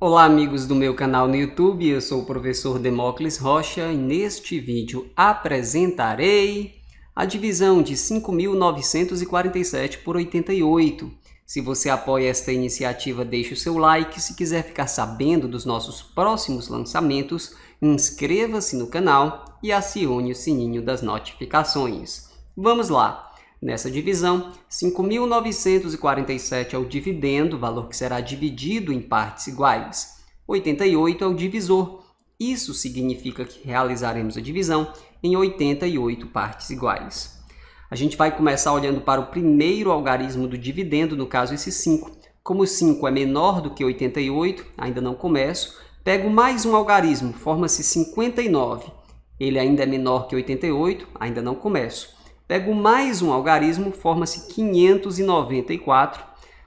Olá amigos do meu canal no YouTube, eu sou o professor Demócles Rocha e neste vídeo apresentarei a divisão de 5.947 por 88. Se você apoia esta iniciativa, deixe o seu like. Se quiser ficar sabendo dos nossos próximos lançamentos, inscreva-se no canal e acione o sininho das notificações. Vamos lá! Nessa divisão, 5.947 é o dividendo, valor que será dividido em partes iguais. 88 é o divisor. Isso significa que realizaremos a divisão em 88 partes iguais. A gente vai começar olhando para o primeiro algarismo do dividendo, no caso esse 5. Como 5 é menor do que 88, ainda não começo, pego mais um algarismo, forma-se 59. Ele ainda é menor que 88, ainda não começo Pego mais um algarismo, forma-se 594.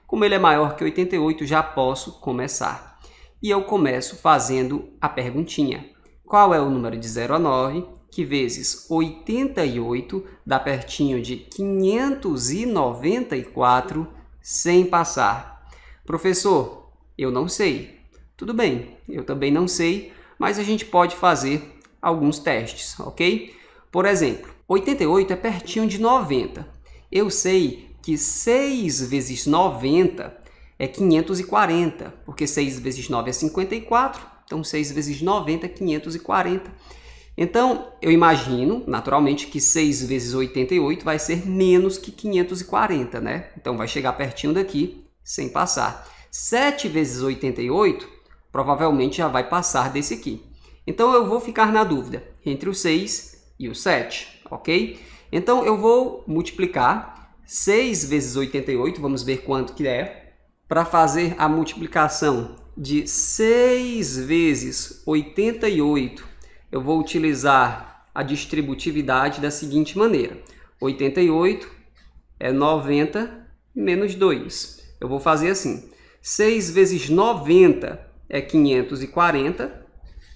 Como ele é maior que 88, já posso começar. E eu começo fazendo a perguntinha. Qual é o número de 0 a 9, que vezes 88 dá pertinho de 594 sem passar? Professor, eu não sei. Tudo bem, eu também não sei, mas a gente pode fazer alguns testes, ok? Por exemplo, 88 é pertinho de 90. Eu sei que 6 vezes 90 é 540, porque 6 vezes 9 é 54, então 6 vezes 90 é 540. Então, eu imagino, naturalmente, que 6 vezes 88 vai ser menos que 540, né? Então, vai chegar pertinho daqui, sem passar. 7 vezes 88 provavelmente já vai passar desse aqui. Então, eu vou ficar na dúvida entre o 6 e o 7 ok? Então eu vou multiplicar 6 vezes 88, vamos ver quanto que é, para fazer a multiplicação de 6 vezes 88, eu vou utilizar a distributividade da seguinte maneira. 88 é 90 menos 2. Eu vou fazer assim. 6 vezes 90 é 540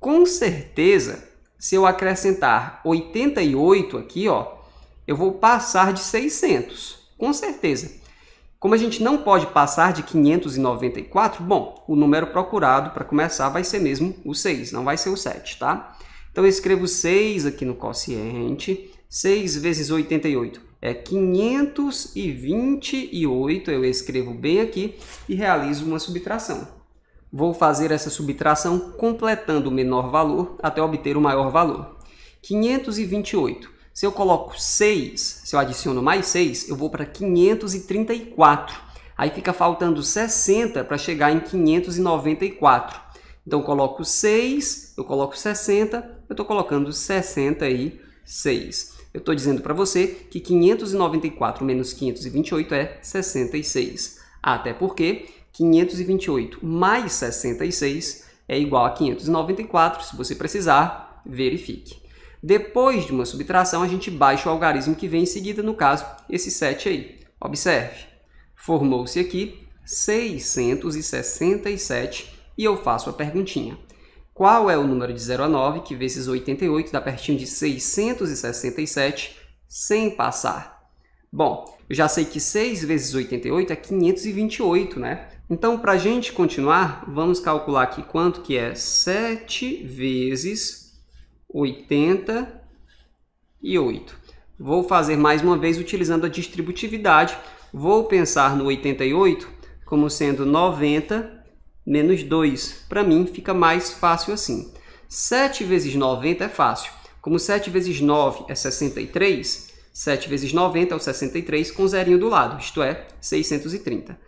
com certeza, se eu acrescentar 88 aqui, ó, eu vou passar de 600, com certeza. Como a gente não pode passar de 594, bom, o número procurado para começar vai ser mesmo o 6, não vai ser o 7, tá? Então eu escrevo 6 aqui no quociente, 6 vezes 88 é 528, eu escrevo bem aqui e realizo uma subtração. Vou fazer essa subtração completando o menor valor até obter o maior valor. 528. Se eu coloco 6, se eu adiciono mais 6, eu vou para 534. Aí fica faltando 60 para chegar em 594. Então, coloco 6, eu coloco 60, eu estou colocando 66. Eu estou dizendo para você que 594 menos 528 é 66. Até porque 528 mais 66 é igual a 594. Se você precisar, verifique. Depois de uma subtração, a gente baixa o algarismo que vem em seguida, no caso, esse 7 aí. Observe, formou-se aqui 667 e eu faço a perguntinha. Qual é o número de 0 a 9 que vezes 88 dá pertinho de 667 sem passar? Bom, eu já sei que 6 vezes 88 é 528, né? Então, para a gente continuar, vamos calcular aqui quanto que é 7 vezes 88. Vou fazer mais uma vez utilizando a distributividade. Vou pensar no 88 como sendo 90 menos 2. Para mim, fica mais fácil assim. 7 vezes 90 é fácil. Como 7 vezes 9 é 63, 7 vezes 90 é o 63 com zerinho do lado, isto é, 630.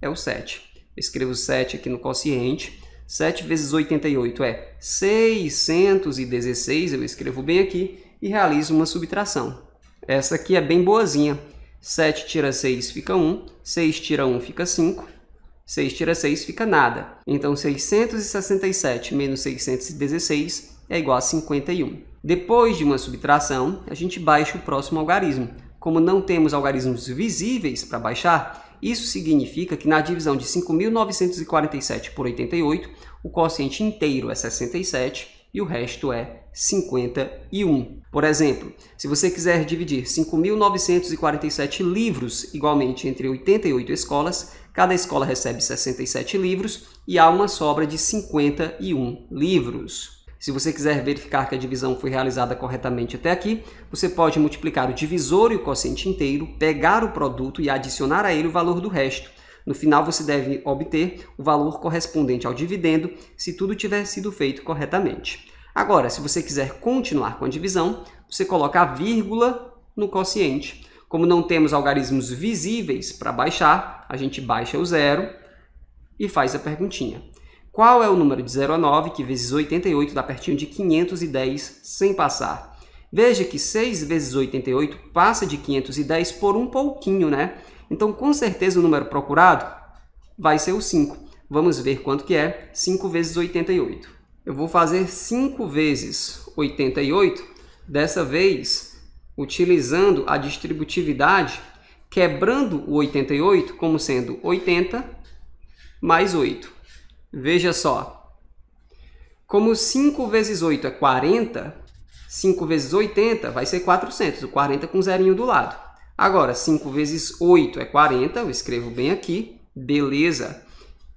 é o 7. Eu escrevo 7 aqui no quociente. 7 vezes 88 é 616, eu escrevo bem aqui, e realizo uma subtração. Essa aqui é bem boazinha. 7 tira 6 fica 1, 6 tira 1 fica 5, 6 tira 6 fica nada. Então 667 menos 616 é igual a 51. Depois de uma subtração, a gente baixa o próximo algarismo. Como não temos algarismos visíveis para baixar, isso significa que na divisão de 5.947 por 88, o quociente inteiro é 67 e o resto é 51. Por exemplo, se você quiser dividir 5.947 livros igualmente entre 88 escolas, cada escola recebe 67 livros e há uma sobra de 51 livros. Se você quiser verificar que a divisão foi realizada corretamente até aqui, você pode multiplicar o divisor e o quociente inteiro, pegar o produto e adicionar a ele o valor do resto. No final, você deve obter o valor correspondente ao dividendo, se tudo tiver sido feito corretamente. Agora, se você quiser continuar com a divisão, você coloca a vírgula no quociente. Como não temos algarismos visíveis para baixar, a gente baixa o zero e faz a perguntinha. Qual é o número de 0 a 9, que vezes 88 dá pertinho de 510 sem passar? Veja que 6 vezes 88 passa de 510 por um pouquinho, né? Então, com certeza, o número procurado vai ser o 5. Vamos ver quanto que é 5 vezes 88. Eu vou fazer 5 vezes 88, dessa vez utilizando a distributividade, quebrando o 88 como sendo 80 mais 8. Veja só. Como 5 vezes 8 é 40, 5 vezes 80 vai ser 400, o 40 com zerinho do lado. Agora, 5 vezes 8 é 40, eu escrevo bem aqui, beleza.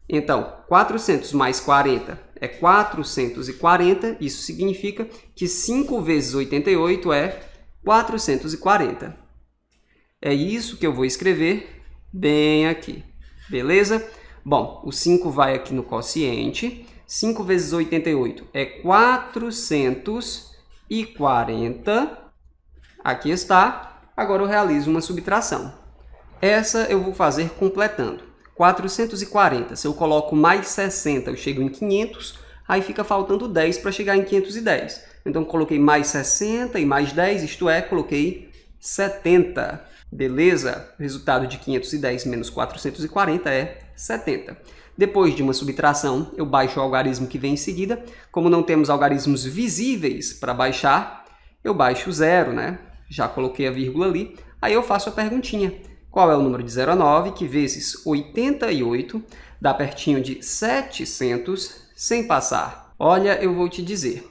Então, 400 mais 40 é 440, isso significa que 5 vezes 88 é 440. É isso que eu vou escrever bem aqui, beleza? Bom, o 5 vai aqui no quociente. 5 vezes 88 é 440. Aqui está. Agora eu realizo uma subtração. Essa eu vou fazer completando. 440. Se eu coloco mais 60, eu chego em 500. Aí fica faltando 10 para chegar em 510. Então, coloquei mais 60 e mais 10, isto é, coloquei 70. Beleza? O resultado de 510 menos 440 é 70. Depois de uma subtração, eu baixo o algarismo que vem em seguida. Como não temos algarismos visíveis para baixar, eu baixo zero, né? Já coloquei a vírgula ali. Aí eu faço a perguntinha. Qual é o número de 0 a 9, que vezes 88 dá pertinho de 700 sem passar? Olha, eu vou te dizer.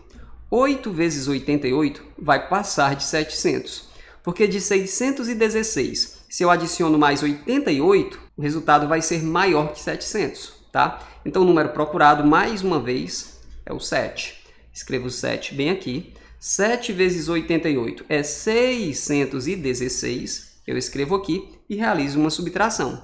8 vezes 88 vai passar de 700 porque de 616, se eu adiciono mais 88, o resultado vai ser maior que 700, tá? Então o número procurado, mais uma vez, é o 7. Escrevo 7 bem aqui. 7 vezes 88 é 616, eu escrevo aqui e realizo uma subtração.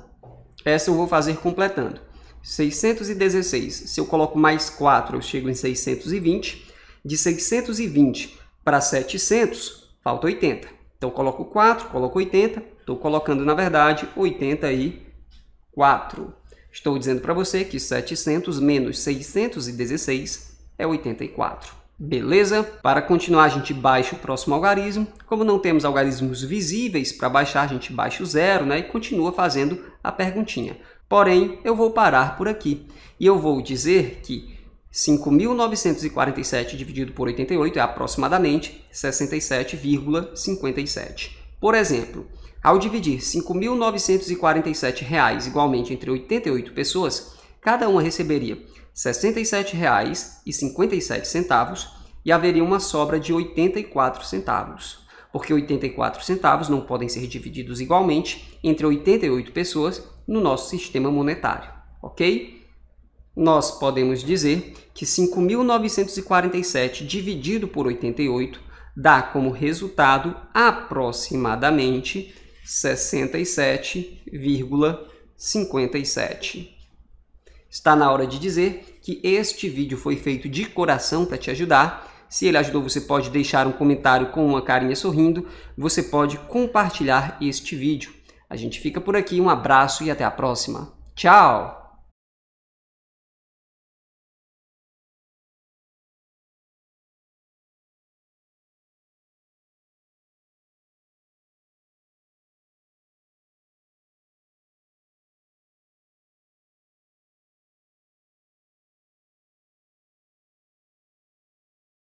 Essa eu vou fazer completando. 616, se eu coloco mais 4, eu chego em 620. De 620 para 700, falta 80. Então, coloco 4, coloco 80. Estou colocando, na verdade, 84. Estou dizendo para você que 700 menos 616 é 84. Beleza? Para continuar, a gente baixa o próximo algarismo. Como não temos algarismos visíveis para baixar, a gente baixa o zero né? e continua fazendo a perguntinha. Porém, eu vou parar por aqui e eu vou dizer que 5.947 dividido por 88 é aproximadamente 67,57. Por exemplo, ao dividir 5.947 reais igualmente entre 88 pessoas, cada uma receberia R$ 67,57 e haveria uma sobra de 84 centavos, porque 84 centavos não podem ser divididos igualmente entre 88 pessoas no nosso sistema monetário, ok? nós podemos dizer que 5.947 dividido por 88 dá como resultado aproximadamente 67,57. Está na hora de dizer que este vídeo foi feito de coração para te ajudar. Se ele ajudou, você pode deixar um comentário com uma carinha sorrindo. Você pode compartilhar este vídeo. A gente fica por aqui, um abraço e até a próxima. Tchau!